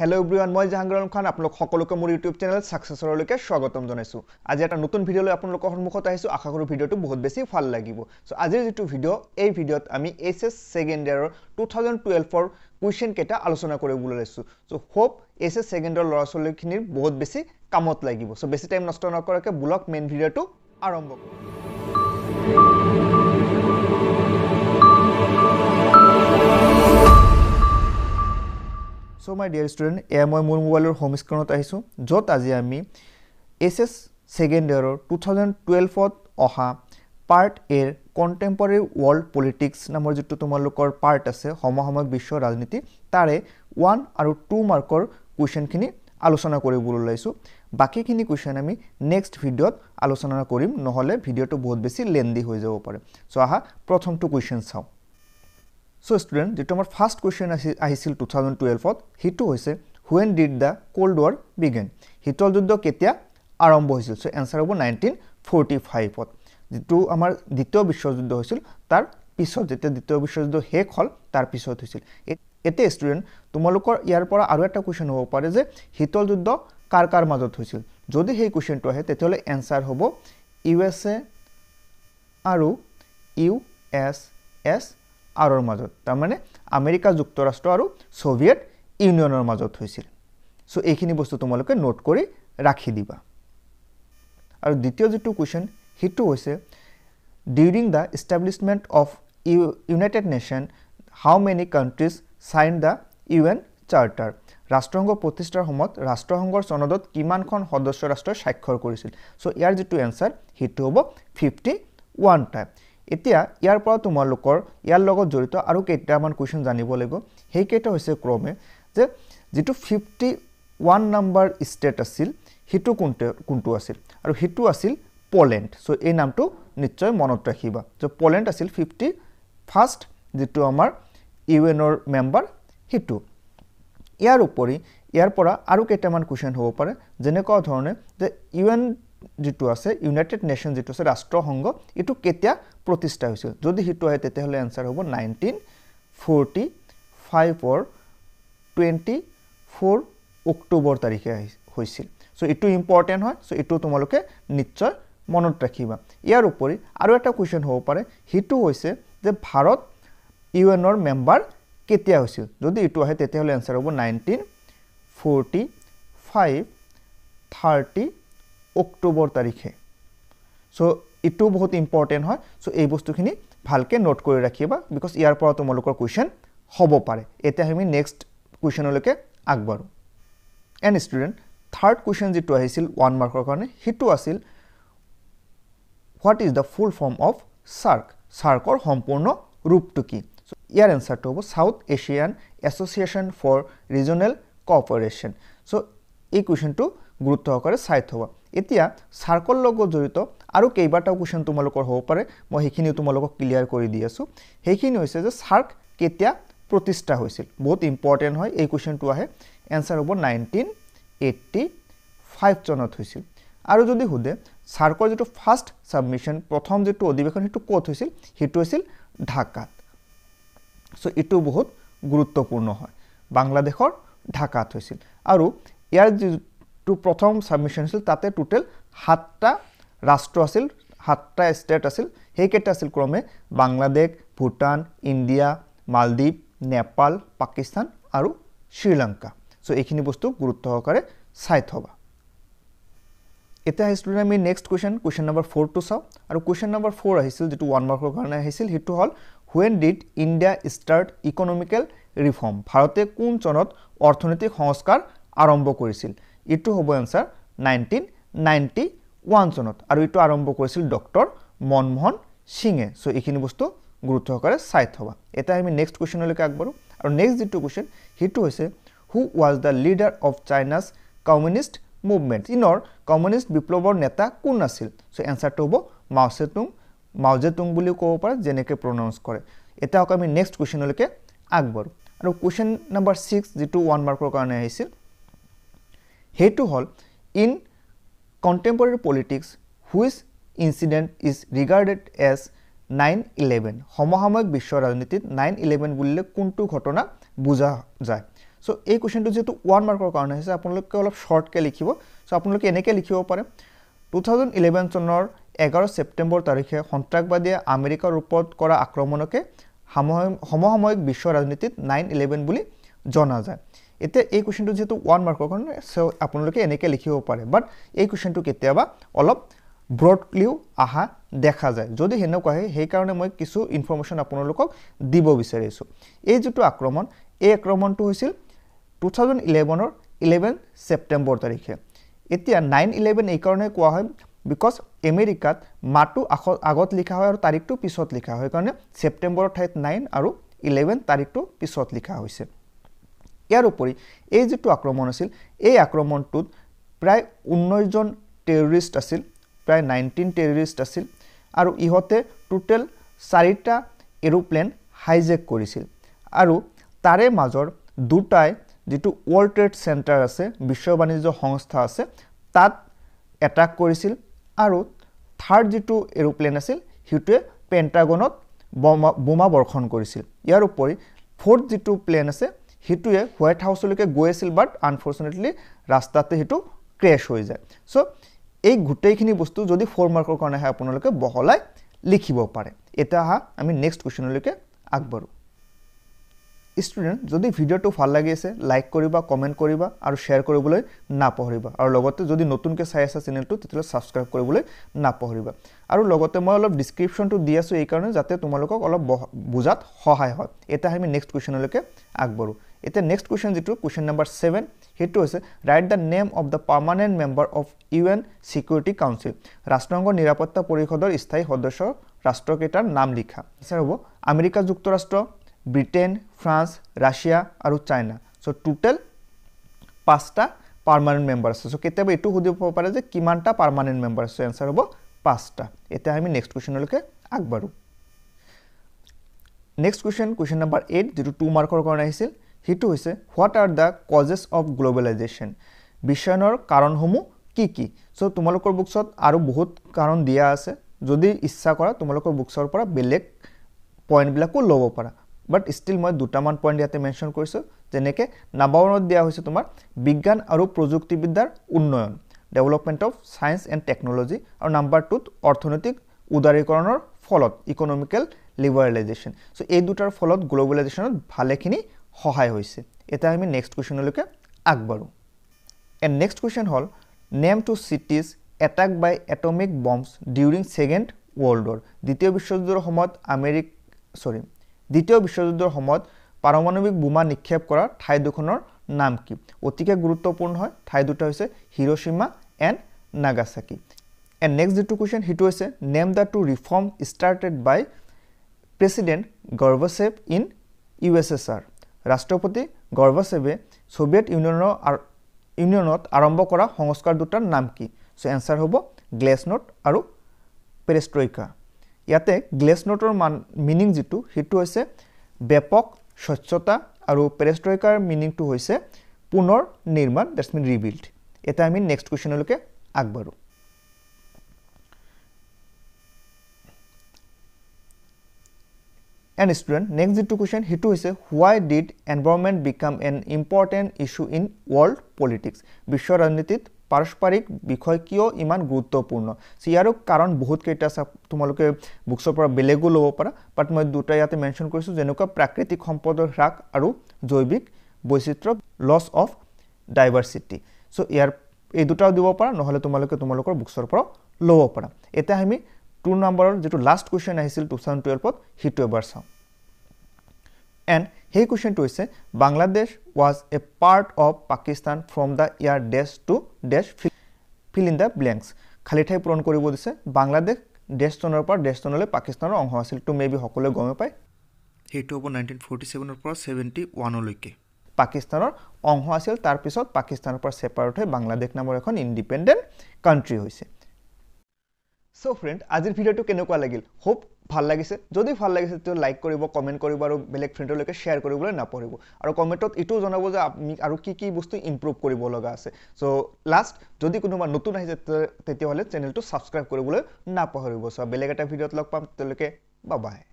hello' ব্ৰিৱান মই জাহাংগৰম খান আপোনালোক সকলোকে মোৰ ইউটিউব চেনেল ছাকচেছৰলৈকে স্বাগতম জনাইছোঁ আজি এটা নতুন ভিডিঅ'লৈ আপোনালোকৰ সন্মুখত আহিছোঁ আশা কৰোঁ ভিডিঅ'টো বহুত বেছি ভাল লাগিব চ' আজিৰ যিটো ভিডিঅ' এই ভিডিঅ'ত আমি এইচ এছ ছেকেণ্ড ইয়াৰৰ টু থাউজেণ্ড টুৱেলভৰ কুৱেশ্যনকেইটা আলোচনা কৰিবলৈ লৈছোঁ so' hope H S second year ল'ৰা ছোৱালীখিনিৰ বহুত বেছি কামত লাগিব চ' বেছি টাইম নষ্ট নকৰাকৈ ব্লগ মেইন ভিডিঅ'টো আৰম্ভ কৰোঁ সো মাই ডিয়াৰ ষ্টুডেণ্ট এয়া মই মোৰ মোবাইলৰ হোম স্ক্ৰীণত আহিছোঁ য'ত আজি আমি এছ এছ ছেকেণ্ড ইয়েৰৰ টু থাউজেণ্ড টুৱেলভত অহা পাৰ্ট এৰ কণ্টেম্পৰেৰী ৱৰ্ল্ড পলিটিক্স নামৰ যিটো তোমালোকৰ পাৰ্ট আছে সমসাময়িক বিশ্ব ৰাজনীতি তাৰে ওৱান আৰু টু মাৰ্কৰ কুৱেশ্যনখিনি আলোচনা কৰিবলৈ ওলাইছোঁ বাকীখিনি কুৱেশ্যন আমি নেক্সট ভিডিঅ'ত আলোচনা কৰিম নহ'লে ভিডিঅ'টো বহুত বেছি লেণ্ডি হৈ যাব পাৰে চ' আহা প্ৰথমটো কুৱেশ্যন চাওঁ চ' ষ্টুডেণ্ট যিটো আমাৰ ফাৰ্ষ্ট কুৱেশ্যন আহি আহিছিল টু থাউজেণ্ড টুৱেলভত সেইটো হৈছে when did the cold war begin শীতল যুদ্ধ কেতিয়া আৰম্ভ হৈছিল চ' এনচাৰ হ'ব নাইনটিন ফৰ্টি ফাইভত যিটো আমাৰ দ্বিতীয় বিশ্বযুদ্ধ হৈছিল তাৰ পিছত যেতিয়া দ্বিতীয় বিশ্বযুদ্ধ শেষ হ'ল তাৰপিছত হৈছিল এতিয়া ষ্টুডেণ্ট তোমালোকৰ ইয়াৰ পৰা আৰু এটা কুৱেশ্যন হ'ব পাৰে যে শীতল যুদ্ধ কাৰ কাৰ মাজত হৈছিল যদি সেই কুৱেশ্যনটো আহে তেতিয়াহ'লে এনচাৰ হ'ব ইউ এছ এ আৰু ইউ এছ এছ আৰৰ মাজত তাৰমানে আমেৰিকা যুক্তৰাষ্ট্ৰ আৰু ছোভিয়েট ইউনিয়নৰ মাজত হৈছিল চ' এইখিনি বস্তু তোমালোকে নোট কৰি ৰাখি দিবা আৰু দ্বিতীয় যিটো কুৱেশ্যন সেইটো হৈছে during the establishment of U United Nation how many countries sign the U N charter ৰাষ্ট্ৰসংঘ প্ৰতিষ্ঠাৰ সময়ত ৰাষ্ট্ৰসংঘৰ চনদত কিমানখন সদস্য ৰাষ্ট্ৰই স্বাক্ষৰ কৰিছিল চ' ইয়াৰ যিটো এনচাৰ সেইটো হ'ব ফিফটি ওৱান টাইম এতিয়া ইয়াৰ পৰা তোমালোকৰ ইয়াৰ লগত জড়িত আৰু কেইটামান কুৱেশ্যন জানিব লাগিব সেইকেইটা হৈছে ক্ৰমে যে যিটো ফিফটি ওৱান নাম্বাৰ ষ্টেট আছিল সেইটো কোনটো কোনটো আছিল আৰু সেইটো আছিল পলেণ্ড চ' এই নামটো নিশ্চয় মনত ৰাখিবা চ' পলেণ্ড আছিল ফিফটি ফাৰ্ষ্ট যিটো আমাৰ ইউ এনৰ মেম্বাৰ সেইটো ইয়াৰ উপৰি ইয়াৰ পৰা আৰু কেইটামান কুৱেশ্যন হ'ব পাৰে যেনেকুৱা ধৰণে যে ইউ এন যিটো আছে ইউনাইটেড নেশ্যন যিটো আছে ৰাষ্ট্ৰসংঘ এইটো কেতিয়া প্ৰতিষ্ঠা হৈছিল যদি সেইটো আহে তেতিয়াহ'লে এনচাৰ হ'ব নাইনটিন ফৰ্টি ফাইভৰ টুৱেণ্টি ফ'ৰ অক্টোবৰ তাৰিখে হৈছিল চ' এইটো ইম্পৰ্টেণ্ট হয় চ' এইটো তোমালোকে নিশ্চয় মনত ৰাখিবা ইয়াৰ উপৰি আৰু এটা কুৱেশ্যন হ'ব পাৰে সেইটো হৈছে যে ভাৰত ইউ এনৰ মেম্বাৰ কেতিয়া হৈছিল যদি এইটো আহে তেতিয়াহ'লে এনচাৰ হ'ব nineteen forty five thirty October তারিখে সো এটো বহুত ইম্পর্টেন্ট হয় সো এই বস্তুখিনি ভালকে নোট করে রাখিবা বিকজ ইয়ারপরা তোমালোকর কুয়েশন হব পারে এটা আমি নেক্সট কুয়েশনলৈকে আগবাড়ো এন্ড স্টুডেন্ট থার্ড কুয়েশন যেটো আহিছিল ওয়ান মার্কর কারণে সেটো আছিল what is the full form of SAARC সার্কর সম্পূর্ণ রূপটো কি সো ইয়ার এনসারটো হব south Asian association for regional cooperation so এই কুয়েশনটো গুরুত্ব সহকারে চাই থবা এতিয়া সাৰ্কলৰ লগত জড়িত আৰু কেইবাটাও কোৱেশ্চন তোমালোকৰ হ'ব পাৰে মই সেইখিনি তোমালোকক ক্লিয়াৰ কৰি দি আছো সেইখিনি হৈছে যে সাৰ্ক কেতিয়া প্ৰতিষ্ঠা হৈছিল বহুত ইম্পৰ্টেণ্ট হয় এই কোৱেশ্চনটো আহে এনসাৰ হ'ব 1985 চনত হৈছিল আৰু যদি হুদে সাৰ্কৰ যেটো ফাস্ট সাবমিশন প্ৰথম যেটো অধিবেশন হেতু কোত হৈছিল হেতু হৈছিল ঢাকাত সো ইটো বহুত গুৰুত্বপূৰ্ণ হয় বাংলাদেশৰ ঢাকাত হৈছিল আৰু ইয়াৰ টো প্ৰথম ছাবমিশ্যন আছিল তাতে টোটেল সাতটা ৰাষ্ট্ৰ আছিল সাতটা ষ্টেট আছিল সেইকেইটা আছিল ক্ৰমে বাংলাদেশ ভূটান ইণ্ডিয়া মালদ্বীপ নেপাল পাকিস্তান আৰু শ্ৰীলংকা চ' এইখিনি বস্তু গুৰুত্ব সহকাৰে চাই থবা এতিয়া আহিছিলোঁ আমি নেক্সট কুৱেশ্যন কুৱেশ্যন নম্বৰ ফ'ৰটো চাওঁ আৰু কুৱেশ্যন নম্বৰ ফ'ৰ আহিছিল যিটো ওৱান মাৰ্কৰ কাৰণে আহিছিল সেইটো হ'ল when did India start economical reform ভাৰতে কোন চনত অৰ্থনৈতিক সংস্কাৰ আৰম্ভ কৰিছিল ইটো হ'ব এনসাৰ 1991 চনত আৰু ইটো আৰম্ভ কৰিছিল ডক্টৰ মনমোহন সিংহে সো এখিনি বস্তু গুৰুত্ব সহকাৰে চাই থবা এটা আমি নেক্সট কোৱেশ্চন লৈকে আগবাৰো আৰু নেক্সট যিটো কোৱেশ্চন হিটো হৈছে who was the leader of China's communist movement ইনৰ কমিউনিষ্ট বিপ্লৱৰ নেতা কোন আছিল সো এনসাৰটো হ'ব মাওজেতুং মাওজেতুং বুলি ক'ব পাৰে যেনেকে প্ৰনাউন্স কৰে এটা আমি নেক্সট কোৱেশ্চন লৈকে আগবাৰো আৰু কোৱেশ্চন নম্বৰ 6 যিটো 1 মাৰ্কৰ কাৰণে আহিছিল সেইটো হ'ল in contemporary politics which incident is regarded as nine eleven সমসাময়িক বিশ্ব ৰাজনীতিত নাইন ইলেভেন বুলিলে কোনটো ঘটনা বুজা যায় চ' এই কুৱেশ্যনটো যিহেতু ওৱান মাৰ্কৰ কাৰণে হৈছে আপোনালোকে অলপ শ্বৰ্টকৈ লিখিব চ' আপোনালোকে এনেকৈ লিখিব পাৰে টু থাউজেণ্ড ইলেভেন চনৰ এঘাৰ ছেপ্টেম্বৰ তাৰিখে সন্ত্ৰাসবাদীয়ে আমেৰিকাৰ ৰূপত কৰা আক্ৰমণকে সমসাময়িক বিশ্ব ৰাজনীতিত নাইন ইলেভেন বুলি জনা যায় এতিয়া এই কুৱেশ্যনটো যিহেতু ওৱান মাৰ্কৰ কাৰণে চ' আপোনালোকে এনেকৈ লিখিব পাৰে বাট এই কুৱেশ্যনটো কেতিয়াবা অলপ ব্ৰডলিও অহা দেখা যায় যদি সেনেকুৱা হয় সেইকাৰণে মই কিছু ইনফৰ্মেশ্যন আপোনালোকক দিব বিচাৰিছোঁ এই যিটো আক্ৰমণ এই আক্ৰমণটো হৈছিল টু থাউজেণ্ড ইলেভেনৰ ইলেভেন ছেপ্টেম্বৰ তাৰিখে এতিয়া নাইন ইলেভেন এইকাৰণে কোৱা হয় বিকজ আমেৰিকাত মাহটো আগত লিখা হয় আৰু তাৰিখটো পিছত লিখা হয় সেইকাৰণে ছেপ্টেম্বৰৰ ঠাইত নাইন আৰু ইলেভেন তাৰিখটো পিছত লিখা হৈছে ইয়াৰ উপৰি এই যিটো আক্ৰমণ আছিল এই আক্ৰমণটোত প্ৰায় ঊনৈছজন টেৰৰিষ্ট আছিল প্ৰায় নাইণ্টিন টেৰৰিষ্ট আছিল আৰু ইহঁতে টোটেল চাৰিটা এৰোপ্লেন হাইজেক কৰিছিল আৰু তাৰে মাজৰ দুটাই যিটো ৱৰ্ল্ড ট্ৰেড চেণ্টাৰ আছে বিশ্ব বাণিজ্য সংস্থা আছে তাত এটাক কৰিছিল আৰু থাৰ্ড যিটো এৰোপ্লেন আছিল সেইটোৱে পেণ্টাগনত বোমা বোমা বৰ্ষণ কৰিছিল ইয়াৰ উপৰি ফ'ৰ্থ যিটো প্লেন আছে সেইটোৱে হোৱাইট হাউচলৈকে গৈ আছিল বাট আনফৰ্চুনেটলি ৰাস্তাতে সেইটো ক্ৰেছ হৈ যায় চ' এই গোটেইখিনি বস্তু যদি ফৰ্মাৰ্কৰ কাৰণে আহে আপোনালোকে বহলাই লিখিব পাৰে এতিয়া আহা আমি নেক্সট কুৱেশ্যনলৈকে আগবাঢ়োঁ ষ্টুডেণ্ট যদি ভিডিঅ'টো ভাল লাগি আছে লাইক কৰিবা কমেণ্ট কৰিবা আৰু শ্বেয়াৰ কৰিবলৈ নাপাহৰিবা আৰু লগতে যদি নতুনকৈ চাই আছা চেনেলটো তেতিয়াহ'লে ছাবস্ক্ৰাইব কৰিবলৈ নাপাহৰিবা আৰু লগতে মই অলপ ডিছক্ৰিপশ্যনটো দি আছোঁ এইকাৰণে যাতে তোমালোকক অলপ বুজাত সহায় হয় এতিয়া আমি নেক্সট কুৱেশ্যনলৈকে আগবাঢ়োঁ এতিয়া নেক্সট কুৱেশ্যন যিটো কুৱেশ্যন নম্বৰ ছেভেন সেইটো হৈছে write the name of the permanent member of U N security council ৰাষ্ট্ৰসংঘৰ নিৰাপত্তা পৰিষদৰ স্থায়ী সদস্য ৰাষ্ট্ৰকেইটাৰ নাম লিখা আচ্ছা হ'ব আমেৰিকা যুক্তৰাষ্ট্ৰ ব্ৰিটেন ফ্ৰান্স ৰাশিয়া আৰ চাইনা সো টোটেল পাঁচটা পাৰ্মানেন্ট মেম্বাৰ আছে সো কেতিয়াবা এইটো সুধিব পাৰে যে কিমানটা পার্মানেন্ট মেম্বার আছে এনসার হব পাঁচটা এটা আমি নেক্সট কুয়েশনলৈকে আগবাড়ু next question question number eight যেটো টু মাৰ্কৰ কাৰণে আহিছিল সেইটো হৈছে what are the causes of globalisation বিশ্বায়নৰ কাৰণসমূহ কি কি সো তোমালোকৰ বুকছত আৰু বহুত কাৰণ দিয়া আছে যদি ইচ্ছা কৰা তোমালোকৰ বুকছৰ পৰা বেলেগ পইণ্টবিলাকো ল'ব পাৰা বাট ষ্টিল মই দুটামান পইণ্ট ইয়াতে মেনশ্যন কৰিছোঁ যেনেকৈ নাবাৱনত দিয়া হৈছে তোমাৰ বিজ্ঞান আৰু প্ৰযুক্তিবিদ্যাৰ উন্নয়ন development of science and technology আৰু নাম্বাৰ টুত অৰ্থনৈতিক উদাৰীকৰণৰ ফলত ইকনমিকেল লিবাৰেলাইজেশ্যন চ' এই দুটাৰ ফলত গ্ল'বেলাইজেশ্যনত ভালেখিনি সহায় হৈছে এতিয়া আমি নেক্সট কুৱেশ্যনলৈকে আগবাঢ়ো এণ্ড নেক্সট কুৱেশ্যন হ'ল name two cities attack by atomic bombs during second world war দ্বিতীয় বিশ্বযুদ্ধৰ সময়ত আমেৰিক চৰি দ্বিতীয় বিশ্বযুদ্ধৰ সময়ত পাৰমাণৱিক বোমা নিক্ষেপ কৰা ঠাই দুখনৰ নাম কি অতিকে গুৰুত্বপূৰ্ণ হয় ঠাই দুটা হৈছে Hiroshima and Nagasaki and next যিটো কুৱেশ্যন সেইটো হৈছে name the two reform started by president Gorbachev in U S S R ৰাষ্ট্ৰপতি গৰ্ভছেভে ছোভিয়েট ইউনিয়নৰ ইউনিয়নত আৰম্ভ কৰা সংস্কাৰ দুটাৰ নাম কি চ' এনচাৰ হ'ব গ্লেছনট আৰু পেৰেষ্ট্ৰইকা ইয়াতে গ্লেছ নটৰ মান মিনিং যিটো সেইটো হৈছে ব্যাপক স্বচ্ছতা আৰু পেৰেষ্ট্ৰয়কাৰ মিনিংটো হৈছে পুনৰ নিৰ্মাণ ডেটছ মিন ৰিবিল্ড এতিয়া আমি নেক্সট কুৱেশ্যনলৈকে আগবাঢ়ো এণ্ড ষ্টুডেণ্ট নেক্সট যিটো কুৱেশ্যন সেইটো হৈছে why did environment become an important issue in world politics বিশ্ব ৰাজনীতিত পাৰস্পৰিক বিষয় কিয় ইমান গুৰুত্বপূৰ্ণ চি আৰু কাৰণ বহুতকেইটা আছে তোমালোকে বুকছৰ পৰা বেলেগো ল'ব পাৰা বাট মই দুটা ইয়াতে মেনশ্যন কৰিছোঁ যেনেকুৱা প্ৰাকৃতিক সম্পদৰ হ্ৰাস আৰু জৈৱিক বৈচিত্ৰ লছ অফ ডাইভাৰ্চিটি চ' ইয়াৰ এই দুটাও দিব পাৰা নহ'লে তোমালোকে তোমালোকৰ বুকছৰ পৰা ল'ব পাৰা এতিয়া আমি টু নম্বৰৰ যিটো লাষ্ট কুৱেশ্যন আহিছিল টু থাউজেণ্ড টুৱেলভত সেইটো এবাৰ চাওঁ এণ্ড সেই কুৱেশ্যনটো হৈছে Bangladesh was a part of Pakistan from the year dash to dash fill in the blanks খালী ঠাই পূৰণ কৰিব দিছে বাংলাদেশ ডেচটনৰ পৰা ডেচটনলৈ পাকিস্তানৰ অংশ আছিল টু মে বি সকলোৱে গমে পায় সেইটো হ'ব নাইনটিন ফৰ্টি ছেভেনৰ পৰা ছেভেণ্টি ওৱানলৈকে পাকিস্তানৰ অংশ আছিল তাৰপিছত পাকিস্তানৰ পৰা ছেপাৰেট হৈ বাংলাদেশ নামৰ এখন ইণ্ডিপেণ্ডেণ্ট কাণ্ট্ৰি হৈছে চ' ফ্ৰেণ্ড আজিৰ ভিডিঅ'টো কেনেকুৱা লাগিল হোপ ভাল লাগিছে যদি ভাল লাগিছে তেতিয়া লাইক কৰিব কমেণ্ট কৰিব আৰু বেলেগ ফ্ৰেণ্ডলৈকে শ্বেয়াৰ কৰিবলৈ নাপাহৰিব আৰু কমেণ্টত এইটোও জনাব যে আপুনি আৰু কি কি বস্তু ইম্প্ৰুভ কৰিব লগা আছে চ' লাষ্ট যদি কোনোবা নতুন আহিছে তেতিয়াহ'লে চেনেলটো ছাবস্ক্ৰাইব কৰিবলৈ নাপাহৰিব চ' বেলেগ এটা ভিডিঅ'ত লগ পাম তেওঁলোকে বা বাই